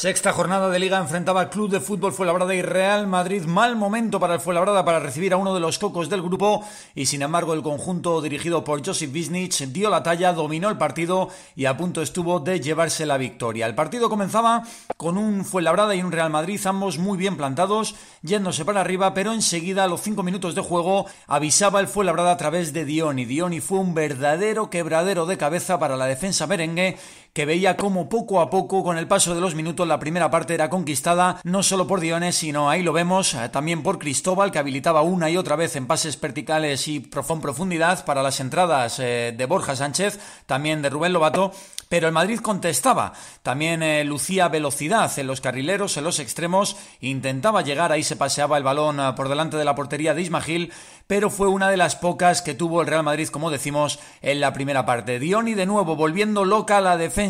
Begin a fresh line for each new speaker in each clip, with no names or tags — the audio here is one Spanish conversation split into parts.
Sexta jornada de liga enfrentaba al Club de Fútbol Fuenlabrada y Real Madrid. Mal momento para el Fuenlabrada para recibir a uno de los cocos del grupo y sin embargo el conjunto dirigido por Josip Visnich dio la talla, dominó el partido y a punto estuvo de llevarse la victoria. El partido comenzaba con un Fuenlabrada y un Real Madrid, ambos muy bien plantados, yéndose para arriba, pero enseguida a los cinco minutos de juego avisaba el Fuenlabrada a través de Dioni. Dioni fue un verdadero quebradero de cabeza para la defensa merengue que veía cómo poco a poco, con el paso de los minutos, la primera parte era conquistada no solo por Diones, sino ahí lo vemos, eh, también por Cristóbal, que habilitaba una y otra vez en pases verticales y profundidad para las entradas eh, de Borja Sánchez, también de Rubén Lobato, pero el Madrid contestaba. También eh, lucía velocidad en los carrileros, en los extremos, intentaba llegar, ahí se paseaba el balón por delante de la portería de Ismagil, pero fue una de las pocas que tuvo el Real Madrid, como decimos, en la primera parte. Dioni de nuevo volviendo loca la defensa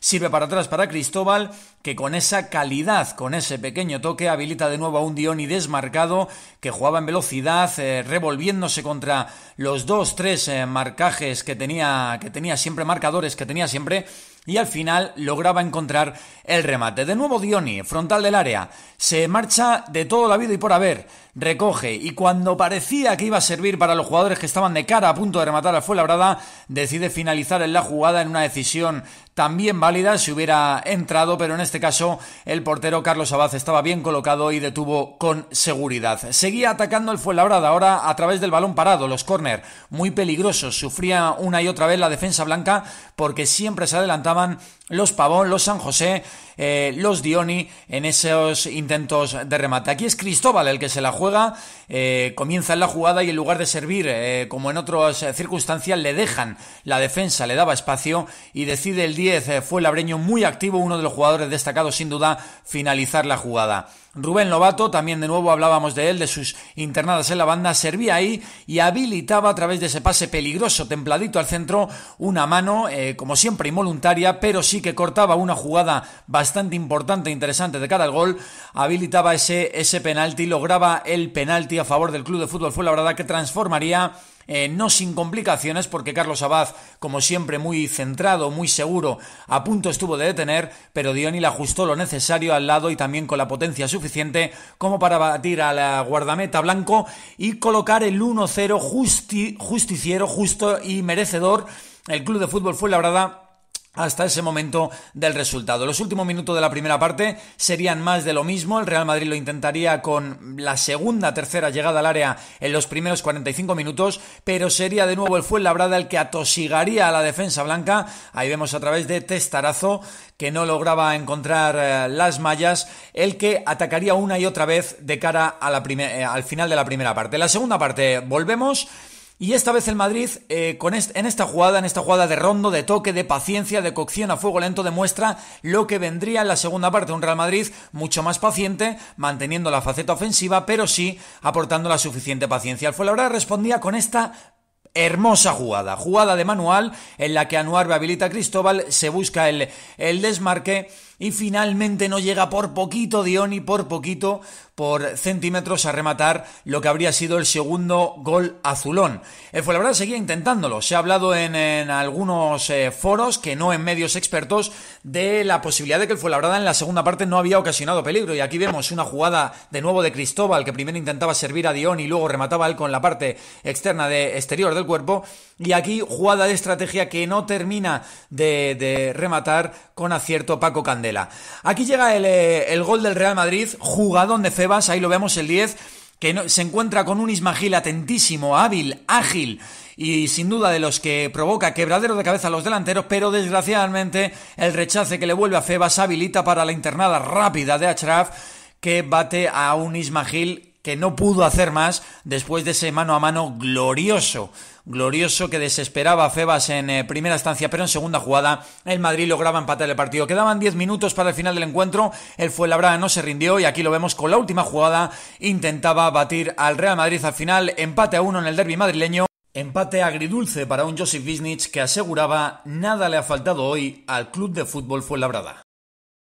Sirve para atrás para Cristóbal, que con esa calidad, con ese pequeño toque, habilita de nuevo a un Dioni desmarcado que jugaba en velocidad, eh, revolviéndose contra los dos, tres eh, marcajes que tenía, que tenía siempre, marcadores que tenía siempre y al final lograba encontrar el remate. De nuevo Dioni, frontal del área, se marcha de toda la vida y por haber, recoge y cuando parecía que iba a servir para los jugadores que estaban de cara a punto de rematar a Fuenlabrada, decide finalizar en la jugada en una decisión también válida si hubiera entrado, pero en este caso el portero Carlos Abad estaba bien colocado y detuvo con seguridad. Seguía atacando el Fuenlabrada, ahora a través del balón parado, los córner, muy peligrosos, sufría una y otra vez la defensa blanca porque siempre se adelantaban los Pavón, los San José, eh, los Dioni en esos intentos de remate. Aquí es Cristóbal el que se la juega, eh, comienza la jugada y en lugar de servir, eh, como en otras circunstancias, le dejan la defensa, le daba espacio y decide el 10, fue Labreño muy activo, uno de los jugadores destacados sin duda, finalizar la jugada. Rubén Lobato, también de nuevo hablábamos de él, de sus internadas en la banda, servía ahí y habilitaba a través de ese pase peligroso, templadito al centro, una mano, eh, como siempre involuntaria, pero sí que cortaba una jugada bastante importante e interesante de cara al gol, habilitaba ese, ese penalti, lograba el penalti a favor del Club de Fútbol Fue verdad que transformaría eh, no sin complicaciones, porque Carlos Abad, como siempre, muy centrado, muy seguro, a punto estuvo de detener, pero Diony la ajustó lo necesario al lado y también con la potencia suficiente como para batir a la guardameta blanco y colocar el 1-0 justiciero, justo y merecedor. El Club de Fútbol fue labrada hasta ese momento del resultado. Los últimos minutos de la primera parte serían más de lo mismo. El Real Madrid lo intentaría con la segunda, tercera llegada al área en los primeros 45 minutos, pero sería de nuevo el Fuenlabrada el que atosigaría a la defensa blanca. Ahí vemos a través de Testarazo, que no lograba encontrar eh, las mallas, el que atacaría una y otra vez de cara a la eh, al final de la primera parte. la segunda parte volvemos. Y esta vez el Madrid, eh, con en esta jugada, en esta jugada de rondo, de toque, de paciencia, de cocción a fuego lento, demuestra lo que vendría en la segunda parte. Un Real Madrid mucho más paciente, manteniendo la faceta ofensiva, pero sí aportando la suficiente paciencia. El hora respondía con esta Hermosa jugada, jugada de manual en la que Anuar rehabilita a Cristóbal, se busca el, el desmarque y finalmente no llega por poquito Dion y por poquito, por centímetros a rematar lo que habría sido el segundo gol azulón. El Fuenlabrada seguía intentándolo. Se ha hablado en, algunos eh, foros, que no en medios expertos, de la posibilidad de que el Fuenlabrada en la segunda parte no había ocasionado peligro. Y aquí vemos una jugada de nuevo de Cristóbal, que primero intentaba servir a Dion y luego remataba él con la parte externa de exterior del cuerpo. Y aquí jugada de estrategia que no termina de, de rematar con acierto Paco Candel. Aquí llega eh, el, gol del Real Madrid, jugadón de Cebas, ahí lo vemos el 10, que se encuentra con un Ismagil atentísimo, hábil, ágil y sin duda de los que provoca quebradero de cabeza a los delanteros, pero desgraciadamente el rechace que le vuelve a Febas habilita para la internada rápida de Achraf que bate a un Ismagil que no pudo hacer más después de ese mano a mano glorioso. Glorioso que desesperaba a Febas en eh, primera estancia, pero en segunda jugada el Madrid lograba empatar el partido. Quedaban 10 minutos para el final del encuentro. El Fuenlabrada no se rindió y aquí lo vemos con la última jugada. Intentaba batir al Real Madrid al final. Empate a uno en el derby madrileño. Empate agridulce para un Josip Wisnitz que aseguraba nada le ha faltado hoy al club de fútbol Fuenlabrada.